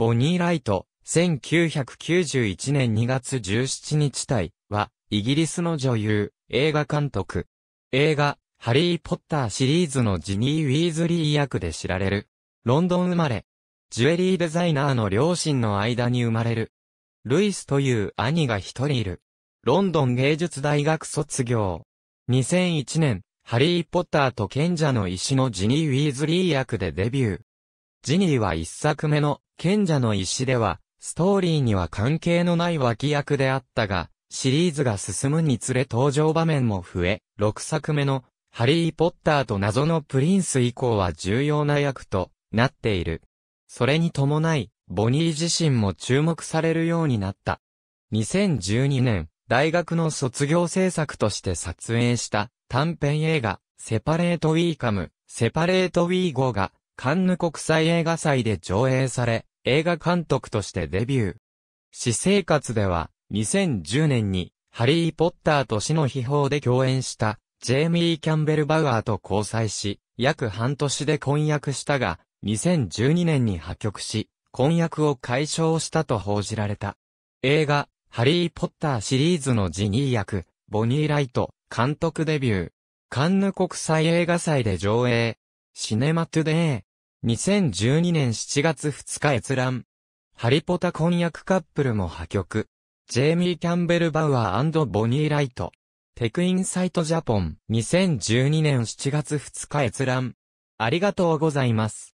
ボニー・ライト、1991年2月17日体は、イギリスの女優、映画監督。映画、ハリー・ポッターシリーズのジニー・ウィーズリー役で知られる。ロンドン生まれ。ジュエリーデザイナーの両親の間に生まれる。ルイスという兄が一人いる。ロンドン芸術大学卒業。2001年、ハリー・ポッターと賢者の石のジニー・ウィーズリー役でデビュー。ジニーは一作目の賢者の石では、ストーリーには関係のない脇役であったが、シリーズが進むにつれ登場場面も増え、6作目のハリー・ポッターと謎のプリンス以降は重要な役となっている。それに伴い、ボニー自身も注目されるようになった。2012年、大学の卒業制作として撮影した短編映画、セパレート・ウィーカム、セパレート・ウィーゴがカンヌ国際映画祭で上映され、映画監督としてデビュー。私生活では、2010年に、ハリー・ポッターと死の秘宝で共演した、ジェイミー・キャンベル・バウアーと交際し、約半年で婚約したが、2012年に破局し、婚約を解消したと報じられた。映画、ハリー・ポッターシリーズのジニー役、ボニー・ライト、監督デビュー。カンヌ国際映画祭で上映。シネマトゥデー、2012年7月2日閲覧。ハリポタ婚約カップルも破局。ジェイミー・キャンベル・バウアーボニー・ライト。テクインサイトジャポン。2012年7月2日閲覧。ありがとうございます。